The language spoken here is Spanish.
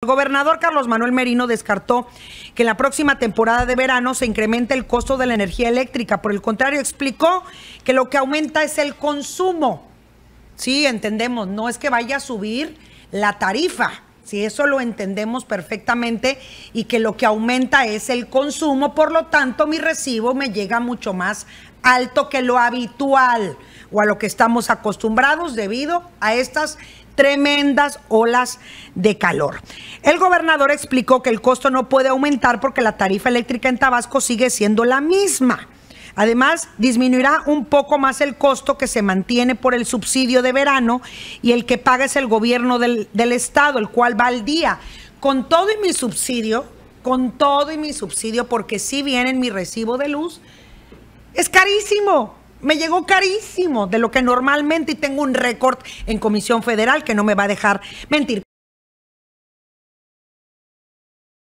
El gobernador Carlos Manuel Merino descartó que en la próxima temporada de verano se incremente el costo de la energía eléctrica. Por el contrario, explicó que lo que aumenta es el consumo. Sí, entendemos, no es que vaya a subir la tarifa, si eso lo entendemos perfectamente y que lo que aumenta es el consumo, por lo tanto mi recibo me llega mucho más alto que lo habitual o a lo que estamos acostumbrados debido a estas tremendas olas de calor. El gobernador explicó que el costo no puede aumentar porque la tarifa eléctrica en Tabasco sigue siendo la misma. Además, disminuirá un poco más el costo que se mantiene por el subsidio de verano y el que paga es el gobierno del, Estado, el cual va al día. Con todo y mi subsidio, con todo y mi subsidio, porque si vienen en mi recibo de luz, es carísimo me llegó carísimo de lo que normalmente y tengo un récord en Comisión Federal que no me va a dejar mentir.